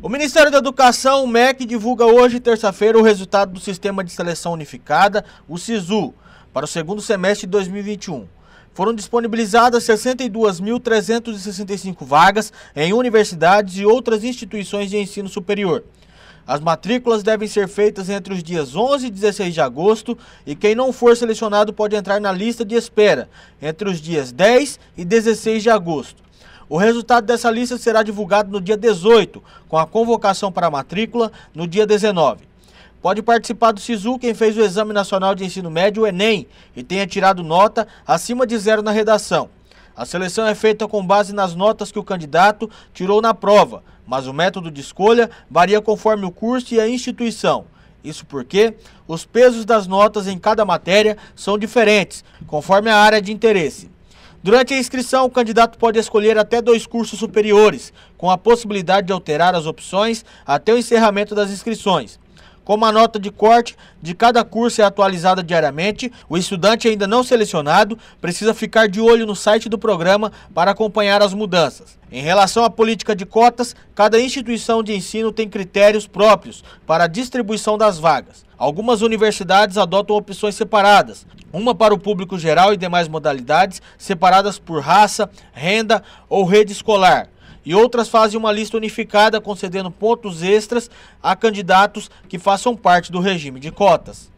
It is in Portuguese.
O Ministério da Educação, o MEC, divulga hoje, terça-feira, o resultado do Sistema de Seleção Unificada, o SISU, para o segundo semestre de 2021. Foram disponibilizadas 62.365 vagas em universidades e outras instituições de ensino superior. As matrículas devem ser feitas entre os dias 11 e 16 de agosto e quem não for selecionado pode entrar na lista de espera entre os dias 10 e 16 de agosto. O resultado dessa lista será divulgado no dia 18, com a convocação para a matrícula no dia 19. Pode participar do SISU quem fez o Exame Nacional de Ensino Médio, o Enem, e tenha tirado nota acima de zero na redação. A seleção é feita com base nas notas que o candidato tirou na prova, mas o método de escolha varia conforme o curso e a instituição. Isso porque os pesos das notas em cada matéria são diferentes, conforme a área de interesse. Durante a inscrição, o candidato pode escolher até dois cursos superiores, com a possibilidade de alterar as opções até o encerramento das inscrições. Como a nota de corte de cada curso é atualizada diariamente, o estudante ainda não selecionado precisa ficar de olho no site do programa para acompanhar as mudanças. Em relação à política de cotas, cada instituição de ensino tem critérios próprios para a distribuição das vagas. Algumas universidades adotam opções separadas, uma para o público geral e demais modalidades, separadas por raça, renda ou rede escolar e outras fazem uma lista unificada concedendo pontos extras a candidatos que façam parte do regime de cotas.